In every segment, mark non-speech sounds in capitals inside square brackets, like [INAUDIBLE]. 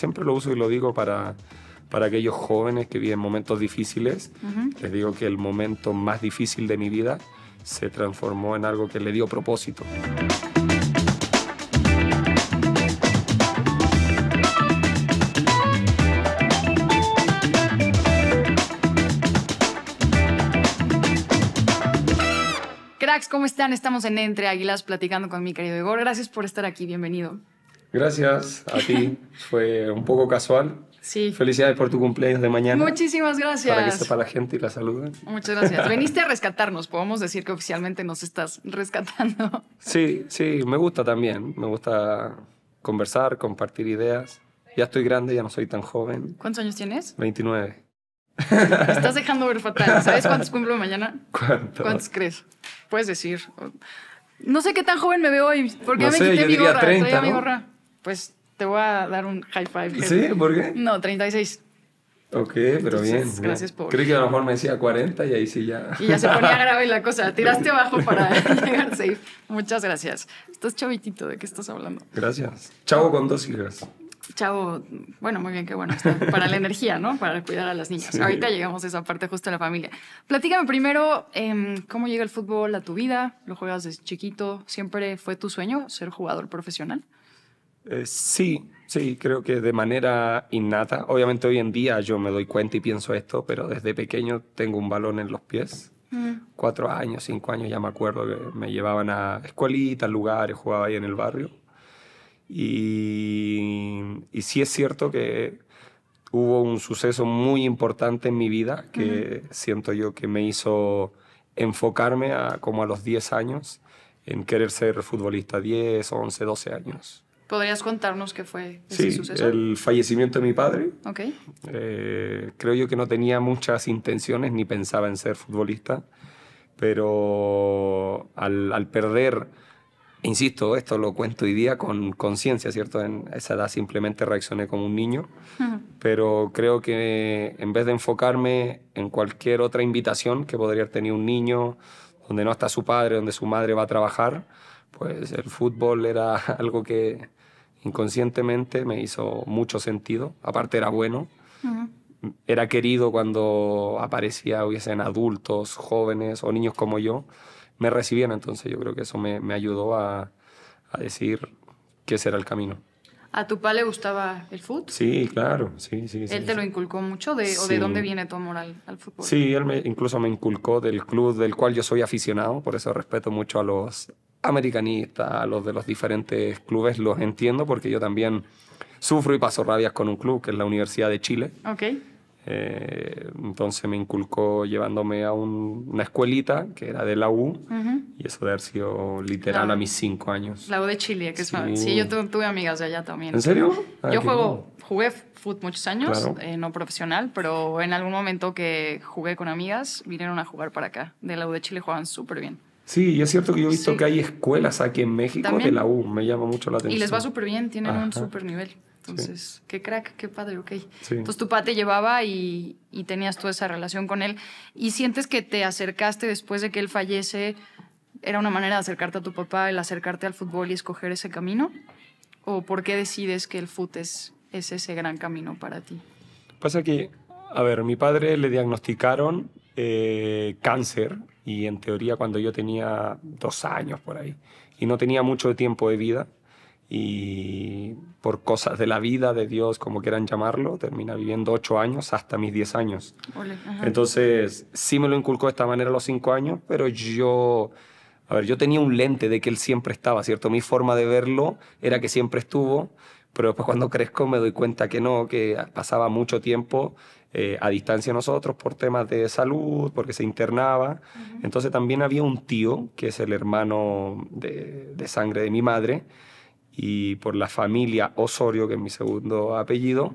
siempre lo uso y lo digo para, para aquellos jóvenes que viven momentos difíciles. Les digo que el momento más difícil de mi vida se transformó en algo que le dio propósito. Cracks, ¿cómo están? Estamos en Entre Águilas platicando con mi querido Igor. Gracias por estar aquí, bienvenido. Gracias a ti. [LAUGHS] Fue un poco casual. Sí. Felicidades por tu cumpleaños de mañana. Muchísimas gracias. Para que sepa la gente y la salude. Muchas gracias. [LAUGHS] Veniste a rescatarnos. Podemos decir que oficialmente nos estás rescatando. Sí, sí, me gusta también. Me gusta conversar, compartir ideas. Ya estoy grande, ya no soy tan joven. ¿Cuántos años tienes? 29. estás dejando ver fatal. ¿Sabes cuántos cumplo mañana? ¿Cuántos? ¿Cuántos crees? Puedes decir. No sé qué tan joven me veo hoy, porque me sé, quité mi gorra. 30, pues te voy a dar un high five. ¿Sí? ¿Por qué? No, 36. Ok, pero bien. Gracias por. Creí que a lo mejor me decía 40 y ahí sí ya. Y ya se ponía [LAUGHS] grave la cosa. Tiraste abajo para [LAUGHS] llegar safe. Muchas gracias. Estás chavitito, ¿de qué estás hablando? Gracias. Chavo con dos hijas. Chavo, bueno, muy bien, qué bueno. Para la energía, ¿no? Para cuidar a las niñas. Ahorita llegamos a esa parte justo de la familia. Platícame primero em, cómo llega el fútbol a tu vida. ¿Lo juegas desde chiquito? ¿Siempre fue tu sueño ser jugador profesional? Eh, sí, sí, creo que de manera innata. Obviamente hoy en día yo me doy cuenta y pienso esto, pero desde pequeño tengo un balón en los pies. Mm. Cuatro años, cinco años, ya me acuerdo que me llevaban a escuelitas, lugares, jugaba ahí en el barrio. Y, sí es cierto que hubo un suceso muy importante en mi vida que siento yo que me hizo enfocarme como a los 10 años en querer ser futbolista, 10, 11, 12 años. ¿Podrías contarnos qué fue ese sí, El fallecimiento de mi padre. Okay. Eh, creo yo que no tenía muchas intenciones ni pensaba en ser futbolista, pero al, al perder, insisto, esto lo cuento hoy día con conciencia, ¿cierto? En esa edad simplemente reaccioné como un niño, pero creo que en vez de enfocarme en cualquier otra invitación que podría tener un niño, donde no está su padre, donde su madre va a trabajar, pues el fútbol era [LAUGHS] algo que inconscientemente me hizo mucho sentido. Aparte era bueno. Era querido cuando aparecía, hubiesen adultos, jóvenes o niños como yo, me recibían. Entonces yo creo que eso me, ayudó a, decir que ese era el camino. ¿A tu padre le gustaba el fútbol? Sí, claro, sí, sí. ¿Él te lo inculcó mucho? De, ¿O de dónde viene tu amor al, al fútbol? Sí, él me, incluso me inculcó del club del cual yo soy aficionado, por eso respeto mucho a los americanista, los de los diferentes clubes, los entiendo porque yo también sufro y paso rabias con un club, que es la Universidad de Chile. Ok. Eh, entonces me inculcó llevándome a una escuelita que era de la U y eso debe haber sido literal a mis cinco años. La U de Chile, que sí. es Sí, yo tuve, amigas de allá también. ¿En serio? Ah, yo juego, jugué fútbol muchos años, eh, no profesional, pero en algún momento que jugué con amigas vinieron a jugar para acá. De la U de Chile jugaban súper bien. Sí, y es cierto que yo he visto que hay escuelas aquí en México de la U, me llama mucho la atención. Y les va súper bien, tienen un súper nivel. Entonces, qué crack, qué padre, ok. Entonces tu papá te llevaba y, tenías toda esa relación con él. ¿Y sientes que te acercaste después de que él fallece? ¿Era una manera de acercarte a tu papá, el acercarte al fútbol y escoger ese camino? ¿O por qué decides que el fútbol es, es ese gran camino para ti? Pasa que, a ver, mi padre le diagnosticaron eh, cáncer y en teoría cuando yo tenía dos años por ahí. Y no tenía mucho tiempo de vida y por cosas de la vida, de Dios, como quieran llamarlo, termina viviendo ocho años hasta mis diez años. Entonces, sí me lo inculcó de esta manera a los cinco años, pero yo... A ver, yo tenía un lente de que él siempre estaba, ¿cierto? Mi forma de verlo era que siempre estuvo, pero después cuando [LAUGHS] crezco me doy cuenta que no, que pasaba mucho tiempo eh, a distancia de nosotros por temas de salud, porque se internaba. Entonces también había un tío, que es el hermano de, sangre de mi madre, y por la familia Osorio, que es mi segundo apellido,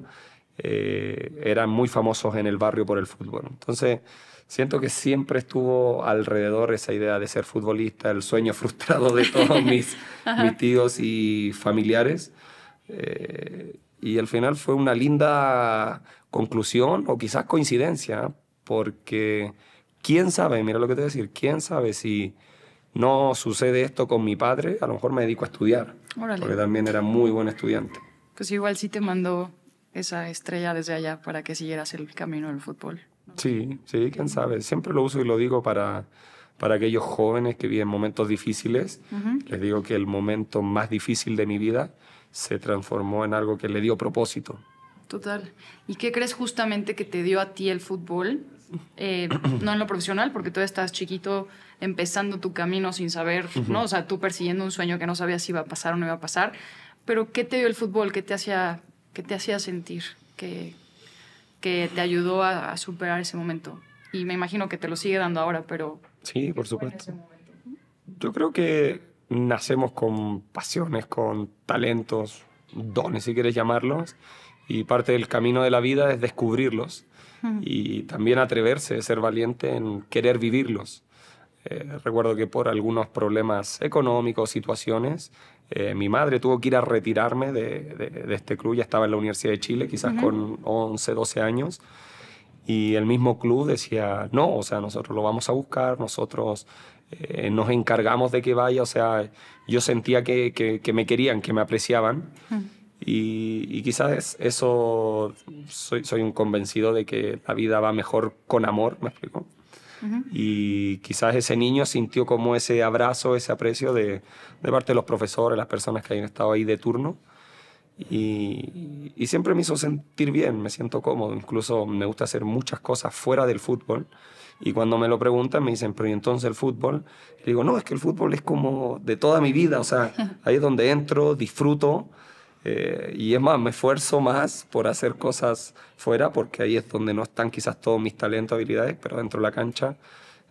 eh, eran muy famosos en el barrio por el fútbol. Entonces siento que siempre estuvo alrededor esa idea de ser futbolista, el sueño [LAUGHS] frustrado de todos mis, mis tíos y familiares. Eh, y al final fue una linda conclusión o quizás coincidencia, porque quién sabe, mira lo que te voy a decir, quién sabe si no sucede esto con mi padre, a lo mejor me dedico a estudiar, porque también era muy buen estudiante. Pues igual sí te mandó esa estrella desde allá para que siguieras el camino del fútbol. Sí, sí, quién sabe. Siempre lo uso y lo digo para, para aquellos jóvenes que viven momentos difíciles. Les digo que el momento más difícil de mi vida se transformó en algo que le dio propósito. Total. ¿Y qué crees justamente que te dio a ti el fútbol? Eh, [CLEARS THROAT] no en lo profesional, porque tú estás chiquito empezando tu camino sin saber, ¿no? O sea, tú persiguiendo un sueño que no sabías si iba a pasar o no iba a pasar. Pero ¿qué te dio el fútbol? ¿Qué te hacía, qué te hacía sentir? ¿Qué, que te ayudó a, a, superar ese momento? Y me imagino que te lo sigue dando ahora, pero... Sí, por supuesto. Yo creo que nacemos con pasiones, con talentos, dones, si quieres llamarlos, y parte del camino de la vida es descubrirlos y también atreverse, ser valiente en querer vivirlos. Eh, recuerdo que por algunos problemas económicos, situaciones, eh, mi madre tuvo que ir a retirarme de, este club, ya estaba en la Universidad de Chile, quizás con 11, 12 años, y el mismo club decía, no, o sea, nosotros lo vamos a buscar, nosotros eh, nos encargamos de que vaya, o sea, yo sentía que, me querían, que me apreciaban. Y, quizás eso, soy, un convencido de que la vida va mejor con amor, me explico. Y quizás ese niño sintió como ese abrazo, ese aprecio de, parte de los profesores, las personas que hayan estado ahí de turno. y, siempre me hizo sentir bien, me siento cómodo. Incluso me gusta hacer muchas cosas fuera del fútbol. Y cuando me lo preguntan, me dicen, pero ¿y entonces el fútbol? Y digo, no, es que el fútbol es como de toda mi vida, o sea, [LAUGHS] ahí es donde entro, disfruto. Eh, y es más, me esfuerzo más por hacer cosas fuera, porque ahí es donde no están quizás todos mis talentos, habilidades, pero dentro de la cancha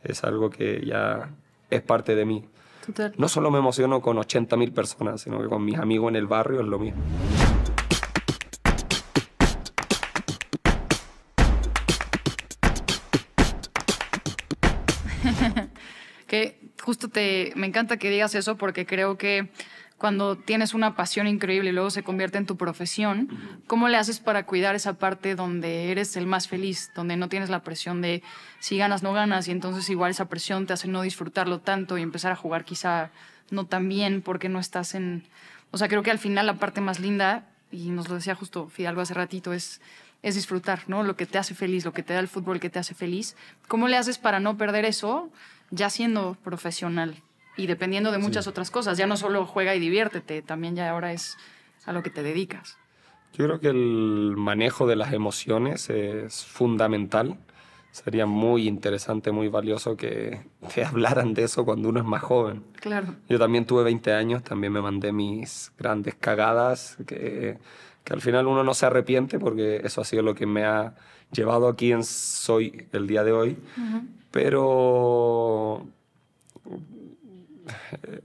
es algo que ya es parte de mí. No solo me emociono con 80.000 personas, sino que con mis amigos en el barrio es lo mismo. justo te, me encanta que digas eso porque creo que cuando tienes una pasión increíble y luego se convierte en tu profesión, ¿cómo le haces para cuidar esa parte donde eres el más feliz, donde no tienes la presión de si ganas, no ganas, y entonces igual esa presión te hace no disfrutarlo tanto y empezar a jugar quizá no tan bien porque no estás en... O sea, creo que al final la parte más linda, y nos lo decía justo Fidalgo hace ratito, es es disfrutar, ¿no? Lo que te hace feliz, lo que te da el fútbol que te hace feliz. ¿Cómo le haces para no perder eso ya siendo profesional y dependiendo de muchas otras cosas. Ya no solo juega y diviértete, también ya ahora es a lo que te dedicas. Yo creo que el manejo de las emociones es fundamental. Sería muy interesante, muy valioso que te hablaran de eso cuando uno es más joven. Claro. Yo también tuve 20 años, también me mandé mis grandes cagadas, que que al final uno no se arrepiente porque eso ha sido lo que me ha llevado a quien soy el día de hoy. Pero eh,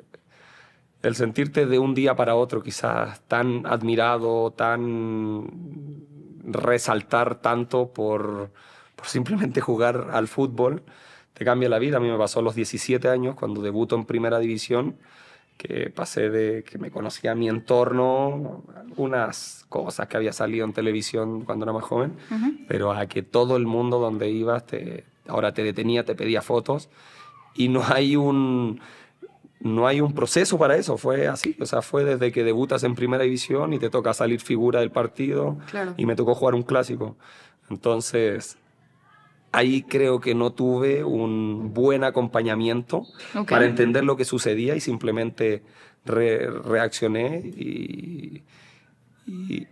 el sentirte de un día para otro quizás tan admirado, tan resaltar tanto por, simplemente jugar al fútbol, te cambia la vida. A mí me pasó a los 17 años cuando debuto en primera división que pasé de que me conocía mi entorno, algunas cosas que había salido en televisión cuando era más joven, pero a que todo el mundo donde ibas te, ahora te detenía, te pedía fotos y no hay un no hay un proceso para eso, fue así, o sea, fue desde que debutas en primera división y te toca salir figura del partido y me tocó jugar un clásico. Entonces, ahí creo que no tuve un buen acompañamiento para entender lo que sucedía y simplemente reaccioné y, y,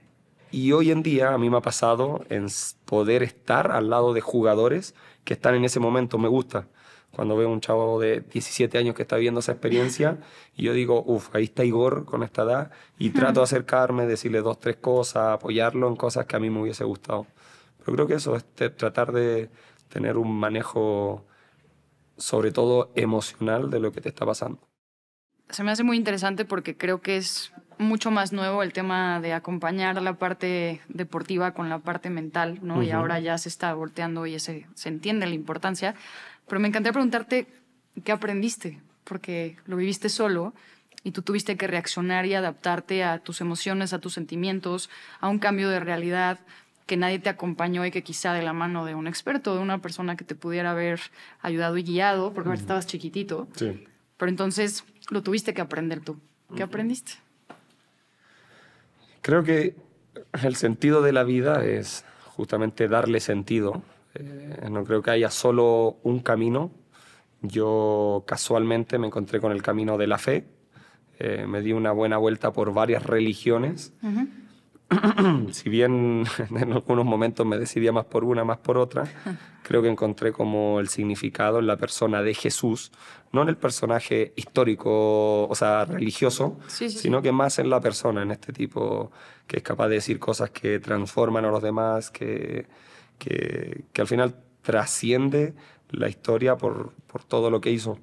y, hoy en día a mí me ha pasado en poder estar al lado de jugadores que están en ese momento, me gusta. Cuando veo a un chavo de 17 años que está viviendo esa experiencia, y yo digo, uff, ahí está Igor con esta edad, y trato de acercarme, decirle dos, tres cosas, apoyarlo en cosas que a mí me hubiese gustado yo creo que eso, es tratar de tener un manejo sobre todo emocional de lo que te está pasando. Se me hace muy interesante porque creo que es mucho más nuevo el tema de acompañar la parte deportiva con la parte mental, ¿no? Y ahora ya se está volteando y ese, se entiende la importancia. Pero me encantaría preguntarte qué aprendiste, porque lo viviste solo y tú tuviste que reaccionar y adaptarte a tus emociones, a tus sentimientos, a un cambio de realidad que nadie te acompañó y que quizá de la mano de un experto, de una persona que te pudiera haber ayudado y guiado, porque estabas chiquitito. Sí. Pero entonces lo tuviste que aprender tú. ¿Qué aprendiste? Creo que el sentido de la vida es justamente darle sentido. Eh, no creo que haya solo un camino. Yo casualmente me encontré con el camino de la fe. Eh, me di una buena vuelta por varias religiones. Ajá. [CLEARS THROAT] si bien [LAUGHS] en algunos momentos me decidía más por una, más por otra, [LAUGHS] creo que encontré como el significado en la persona de Jesús, no en el personaje histórico, o sea, religioso, sino que más en la persona, en este tipo que es capaz de decir cosas que transforman a los demás, que, que, que al final trasciende la historia por todo lo que hizo.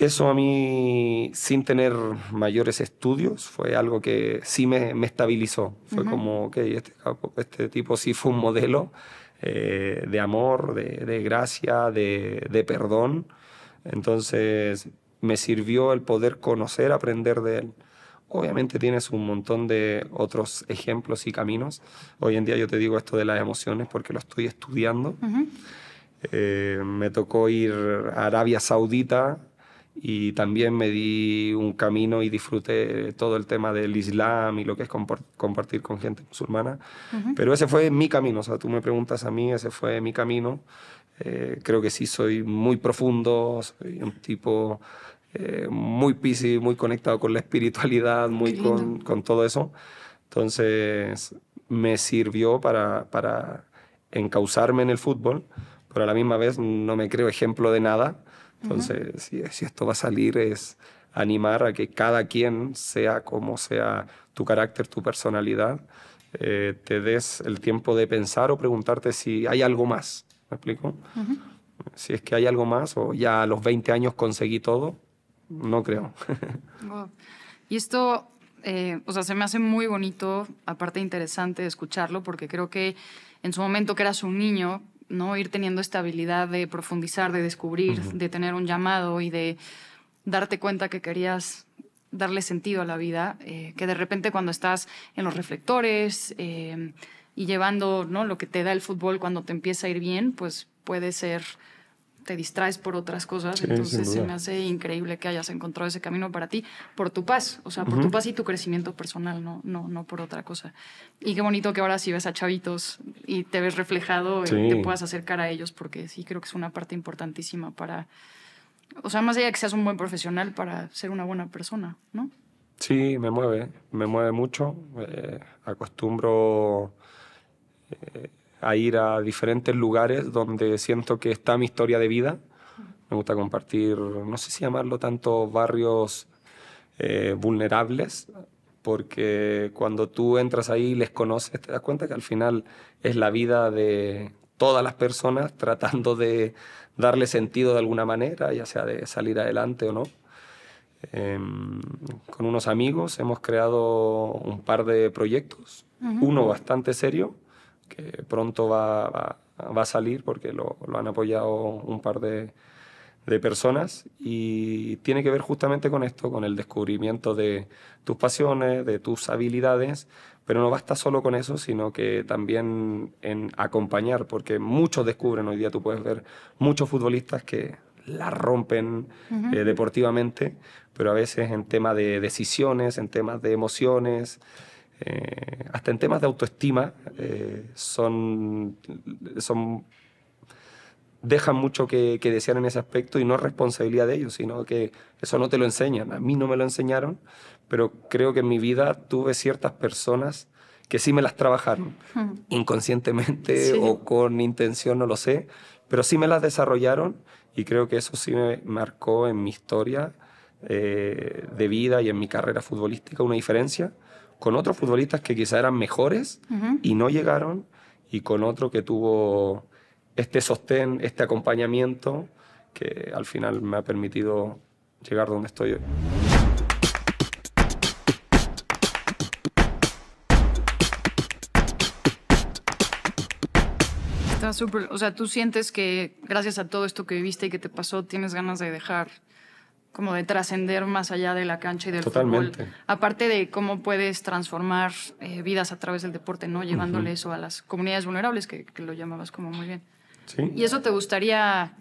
Eso a mí, sin tener mayores estudios, fue algo que sí me, estabilizó. Fue como, que este, este, tipo sí fue un modelo eh, de amor, de, gracia, de, perdón. Entonces, me sirvió el poder conocer, aprender de él. Obviamente tienes un montón de otros ejemplos y caminos. Hoy en día yo te digo esto de las emociones porque lo estoy estudiando. Eh, me tocó ir a Arabia Saudita y también me di un camino y disfruté todo el tema del Islam y lo que es compartir con gente musulmana. Pero ese fue mi camino, o sea, tú me preguntas a mí, ese fue mi camino. Eh, creo que sí, soy muy profundo, soy un tipo eh, muy pisi, muy conectado con la espiritualidad, muy con, todo eso. Entonces me sirvió para, para encauzarme en el fútbol, pero a la misma vez no me creo ejemplo de nada entonces, si, esto va a salir es animar a que cada quien, sea como sea tu carácter, tu personalidad, eh, te des el tiempo de pensar o preguntarte si hay algo más. ¿Me explico? Si es que hay algo más o ya a los 20 años conseguí todo, no creo. [LAUGHS] Y esto, eh, o sea, se me hace muy bonito, aparte interesante escucharlo, porque creo que en su momento que eras un niño, ¿no? Ir teniendo esta habilidad de profundizar, de descubrir, de tener un llamado y de darte cuenta que querías darle sentido a la vida, eh, que de repente cuando estás en los reflectores eh, y llevando ¿no? lo que te da el fútbol cuando te empieza a ir bien, pues puede ser te distraes por otras cosas. Entonces se me hace increíble que hayas encontrado ese camino para ti, por tu paz, o sea, por tu paz y tu crecimiento personal, no, no, no por otra cosa. Y qué bonito que ahora si ves a chavitos y te ves reflejado y eh, te puedas acercar a ellos, porque sí creo que es una parte importantísima para, o sea, más allá de que seas un buen profesional, para ser una buena persona, ¿no? Sí, me mueve, me mueve mucho. Eh, acostumbro... Eh, a ir a diferentes lugares donde siento que está mi historia de vida. Me gusta compartir, no sé si llamarlo tanto barrios eh, vulnerables, porque cuando tú entras ahí y les conoces, te das cuenta que al final es la vida de todas las personas [LAUGHS] tratando de darle sentido de alguna manera, ya sea de salir adelante o no. Em, con unos amigos hemos creado un par de proyectos, uno bastante serio, que pronto va, a salir porque lo, han apoyado un par de, personas y tiene que ver justamente con esto, con el descubrimiento de tus pasiones, de tus habilidades, pero no basta solo con eso, sino que también en acompañar, porque muchos descubren, hoy día tú puedes ver muchos futbolistas que la rompen eh, deportivamente, pero a veces en tema de decisiones, en temas de emociones, eh, hasta en temas de autoestima, eh, son, son, dejan mucho que, que, desear en ese aspecto y no es responsabilidad de ellos, sino que eso no te lo enseñan. A mí no me lo enseñaron, pero creo que en mi vida tuve ciertas personas que sí me las trabajaron, hmm. inconscientemente o con intención, no lo sé, pero sí me las desarrollaron y creo que eso sí me marcó en mi historia eh, de vida y en mi carrera futbolística una diferencia con otros futbolistas que quizá eran mejores y no llegaron, y con otro que tuvo este sostén, este acompañamiento, que al final me ha permitido llegar donde estoy hoy. Está súper, o sea, tú sientes que gracias a todo esto que viviste y que te pasó, tienes ganas de dejar como de trascender más allá de la cancha y del Totalmente. fútbol. Aparte de cómo puedes transformar eh, vidas a través del deporte, ¿no? Llevándole eso a las comunidades vulnerables, que, que, lo llamabas como muy bien. Sí. Y eso te gustaría,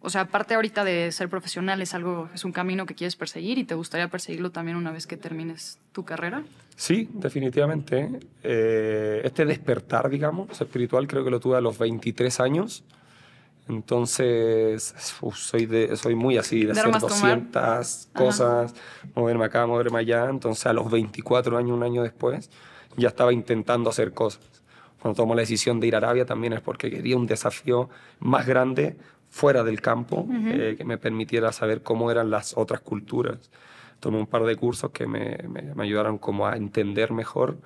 o sea, aparte ahorita de ser profesional, es algo, es un camino que quieres perseguir y te gustaría perseguirlo también una vez que termines tu carrera. Sí, definitivamente. Eh, este despertar, digamos, espiritual, creo que lo tuve a los 23 años entonces, soy, de, soy muy así, de hacer 200 cosas, moverme acá, moverme allá. Entonces, a los 24 años, un año después, ya estaba intentando hacer cosas. Cuando tomó la decisión de ir a Arabia también es porque quería un desafío más grande fuera del campo, eh, que me permitiera saber cómo eran las otras culturas. Tomé un par de cursos que me ayudaron como a entender mejor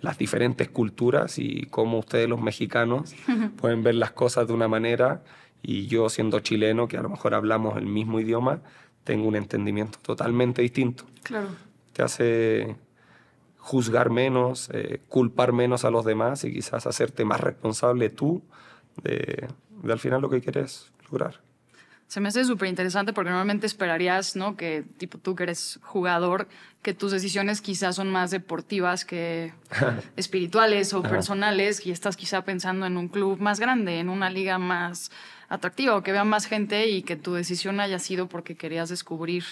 las diferentes culturas y cómo ustedes los mexicanos pueden ver las cosas de una manera y yo siendo chileno, que a lo mejor hablamos el mismo idioma, tengo un entendimiento totalmente distinto. Claro. Te hace juzgar menos, eh, culpar menos a los demás y quizás hacerte más responsable tú de al final lo que quieres lograr. Se me hace súper interesante porque normalmente esperarías, ¿no? Que tipo tú que eres jugador, que tus decisiones quizás son más deportivas que [LAUGHS] espirituales o personales y estás quizás pensando en un club más grande, en una liga más atractiva o que vea más gente y que tu decisión haya sido porque querías descubrir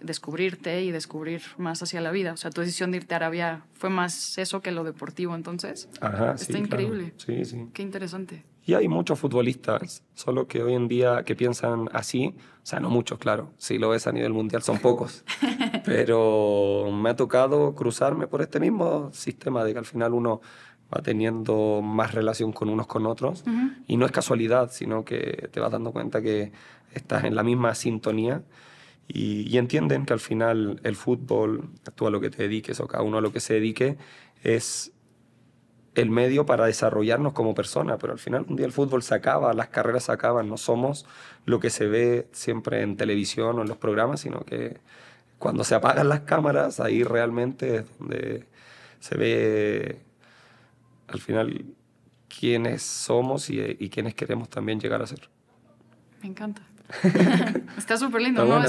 descubrirte y descubrir más hacia la vida. O sea, tu decisión de irte a Arabia fue más eso que lo deportivo entonces. Está increíble. Sí, sí. Qué interesante. Y hay muchos futbolistas, solo que hoy en día que piensan así, o sea, no muchos, claro, si lo ves a nivel mundial son pocos, [LAUGHS] pero me ha tocado cruzarme por este mismo sistema de que al final uno va teniendo más relación con unos con otros y no es casualidad, sino que te vas dando cuenta que estás en la misma sintonía y, y entienden que al final el fútbol, tú a lo que te dediques o cada uno a lo que se dedique, es el medio para desarrollarnos como personas, pero al final un día el fútbol se acaba, las carreras se acaban, no somos lo que se ve siempre en televisión o en los programas, sino que cuando se apagan las cámaras, ahí realmente es donde se ve al final quiénes somos y, y quiénes queremos también llegar a ser. Me encanta. Está súper lindo, ¿no?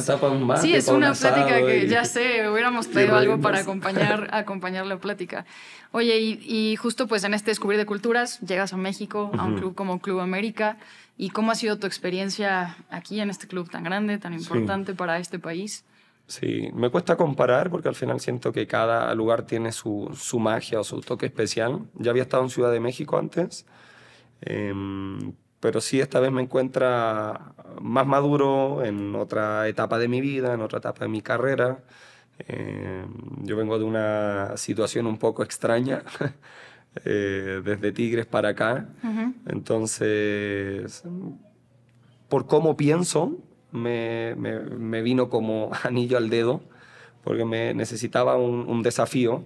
sí, es una plática que ya sé, hubiéramos [LAUGHS] traído algo para acompañar, [LAUGHS] acompañar la plática. Oye, y, justo pues en este Descubrir de Culturas, llegas a México, a un club como Club América, ¿y cómo ha sido tu experiencia aquí en este club tan grande, tan importante para este país? Sí, me cuesta comparar porque al final siento que cada lugar tiene su, su magia o su toque especial. Ya había estado en Ciudad de México antes, em, pero sí esta vez me encuentra más maduro en otra etapa de mi vida, en otra etapa de mi carrera. Eh, yo vengo de una situación un poco extraña, [LAUGHS] eh, desde Tigres para acá. Entonces, por cómo pienso, me, vino como [LAUGHS] anillo al dedo, porque me necesitaba un, desafío,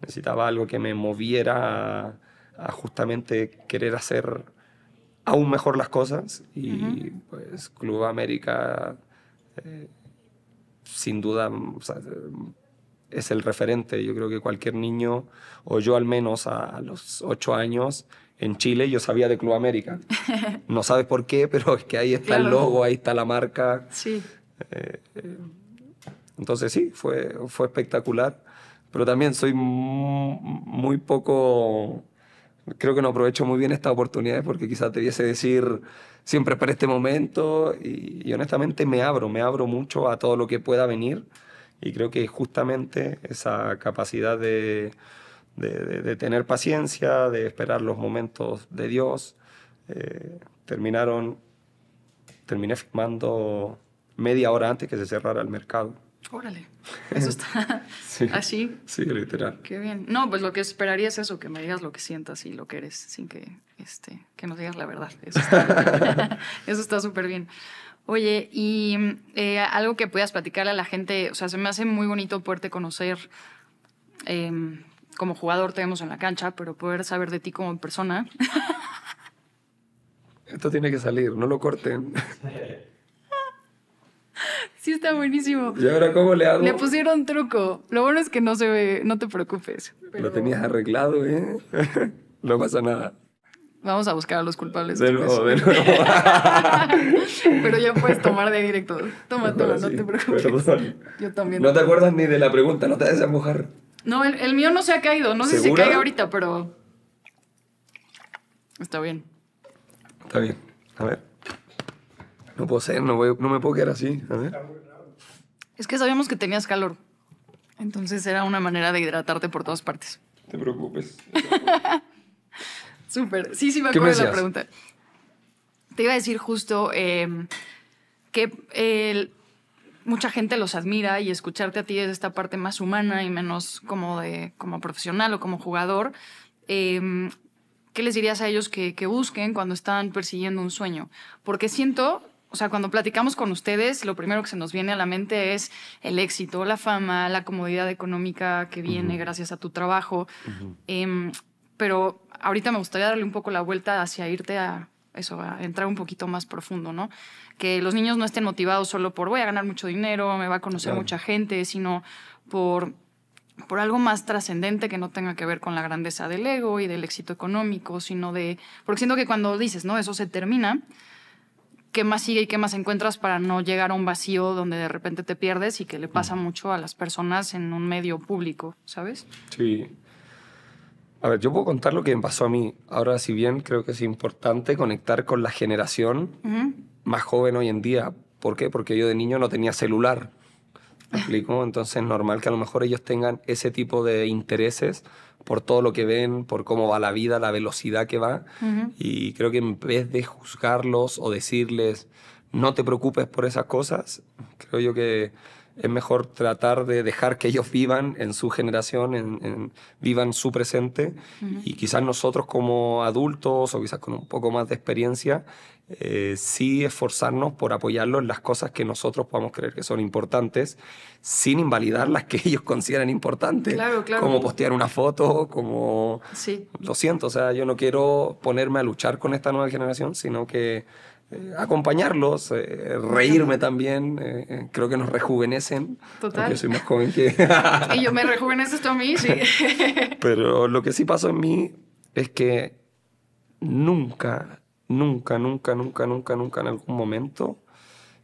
necesitaba algo que me moviera a justamente querer hacer aún mejor las cosas y pues Club América eh, sin duda es el referente. Yo creo que cualquier niño, o yo al menos a, los ocho años, en Chile yo sabía de Club América. [LAUGHS] No sabes por qué, pero es que ahí está el logo, ahí está la marca. Sí. Eh, eh, entonces sí, fue, fue espectacular. Pero también soy muy poco creo que no aprovecho muy bien esta oportunidad porque quizás te viese decir siempre para este momento y, honestamente me abro, me abro mucho a todo lo que pueda venir y creo que justamente esa capacidad de, de, tener paciencia, de esperar los momentos de Dios, eh, terminaron, terminé firmando media hora antes que se cerrara el mercado. Órale, eso está [LAUGHS] así. Sí, literal. Qué bien. No, pues lo que esperaría es eso, que me digas lo que sientas y lo que eres, sin que, este, que nos digas la verdad. Eso está súper [LAUGHS] bien. Oye, y eh, algo que puedas platicar a la gente, o sea, se me hace muy bonito poderte conocer. Em, como jugador te en la cancha, pero poder saber de ti como persona. Esto tiene que salir, no lo corten. [LAUGHS] Sí, está buenísimo. ¿Y ahora cómo le hago? Le pusieron truco. Lo bueno es que no se ve, no te preocupes. Lo tenías arreglado, ¿eh? [LAUGHS] no pasa nada. Vamos a buscar a los culpables. De [LAUGHS] nuevo, Pero ya puedes tomar de directo. Toma, toma, no, te preocupes. Perdón. Yo también. No te acuerdas ni de la pregunta, no te des a No, el, mío no se ha caído. No sé si se caiga ahorita, pero. Está bien. Está bien. A ver. No puedo ser, no, me puedo quedar así. Es que sabíamos que tenías calor. Entonces era una manera de hidratarte por todas partes. Te preocupes. Súper. sí, sí, me acuerdo de la pregunta. Te iba a decir justo em, que mucha gente los admira y escucharte a ti es esta parte más humana y menos como, como profesional o como jugador. Em, ¿Qué les dirías a ellos que busquen cuando están persiguiendo un sueño? Porque siento o sea, cuando platicamos con ustedes, lo primero que se nos viene a la mente es el éxito, la fama, la comodidad económica que viene gracias a tu trabajo. Em, pero ahorita me gustaría darle un poco la vuelta hacia irte a eso, a entrar un poquito más profundo, ¿no? Que los niños no estén motivados solo por voy a ganar mucho dinero, me va a conocer mucha gente, sino por por algo más trascendente que no tenga que ver con la grandeza del ego y del éxito económico, sino de... Porque siento que cuando dices, no, eso se termina, qué más sigue y qué más encuentras para no llegar a un vacío donde de repente te pierdes y que le pasa mm. mucho a las personas en un medio público, ¿sabes? Sí. A ver, yo puedo contar lo que me pasó a mí. Ahora, si bien creo que es importante conectar con la generación más joven hoy en día. ¿Por qué? Porque yo de niño no tenía celular. ¿Me [LAUGHS] explico? Entonces, normal que a lo mejor ellos tengan ese tipo de intereses por todo lo que ven, por cómo va la vida, la velocidad que va. Y creo que en vez de juzgarlos o decirles, no te preocupes por esas cosas, creo yo que es mejor tratar de dejar que ellos vivan en su generación, en, vivan su presente y quizás nosotros como adultos o quizás con un poco más de experiencia, eh, sí esforzarnos por apoyarlos en las cosas que nosotros podamos creer que son importantes, sin invalidar las que [LAUGHS] ellos consideran importantes, claro, claro. como postear una foto, como... Sí. Lo siento, o sea, yo no quiero ponerme a luchar con esta nueva generación, sino que eh, acompañarlos, eh, reírme también. Eh, creo que nos rejuvenecen. Total. Yo soy más joven que. [LAUGHS] y yo me rejuveneces a mí, sí. [LAUGHS] Pero lo que sí pasó en mí es que nunca, nunca, nunca, nunca, nunca, nunca en algún momento,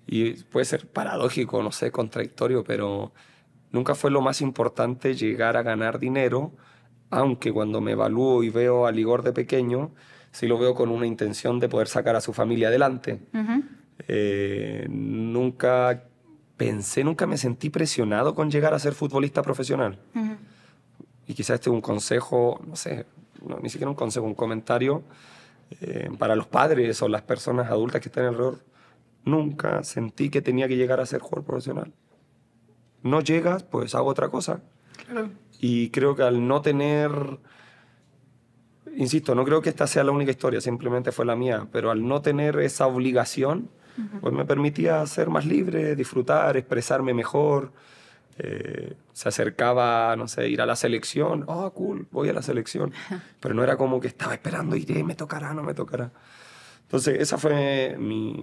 y puede ser paradójico, no sé, contradictorio, pero nunca fue lo más importante llegar a ganar dinero, aunque cuando me evalúo y veo a Ligor de pequeño, sí lo veo con una intención de poder sacar a su familia adelante. Eh, nunca pensé, nunca me sentí presionado con llegar a ser futbolista profesional. Y quizás este es un consejo, no sé, ni siquiera un consejo, un comentario eh, para los padres o las personas adultas que están alrededor. Nunca sentí que tenía que llegar a ser jugador profesional. No llegas, pues hago otra cosa. Y creo que al no tener insisto, no creo que esta sea la única historia, simplemente fue la mía, pero al no tener esa obligación, pues me permitía ser más libre, disfrutar, expresarme mejor. Eh, se acercaba, no sé, ir a la selección, Ah, cool, voy a la selección, pero no era como que estaba esperando, iré, me tocará, no me tocará. Entonces, esa fue mi,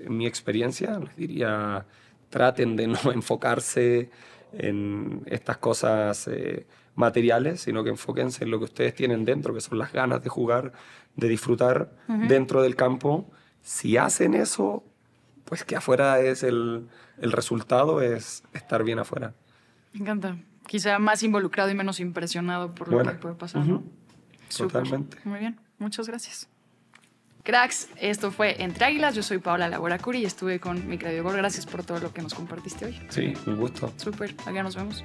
eh, mi experiencia, les diría, traten de no [LAUGHS] enfocarse en estas cosas. Eh, materiales, sino que enfóquense en lo que ustedes tienen dentro, que son las ganas de jugar, de disfrutar dentro del campo. Si hacen eso, pues que afuera es el, el resultado, es estar bien afuera. Me encanta. Quizá más involucrado y menos impresionado por lo que puede pasar, Totalmente. Muy bien, muchas gracias. Cracks, esto fue Entre Águilas. Yo soy Paola Laboracuri y estuve con mi Gracias por todo lo que nos compartiste hoy. Sí, un gusto. Súper, allá nos vemos.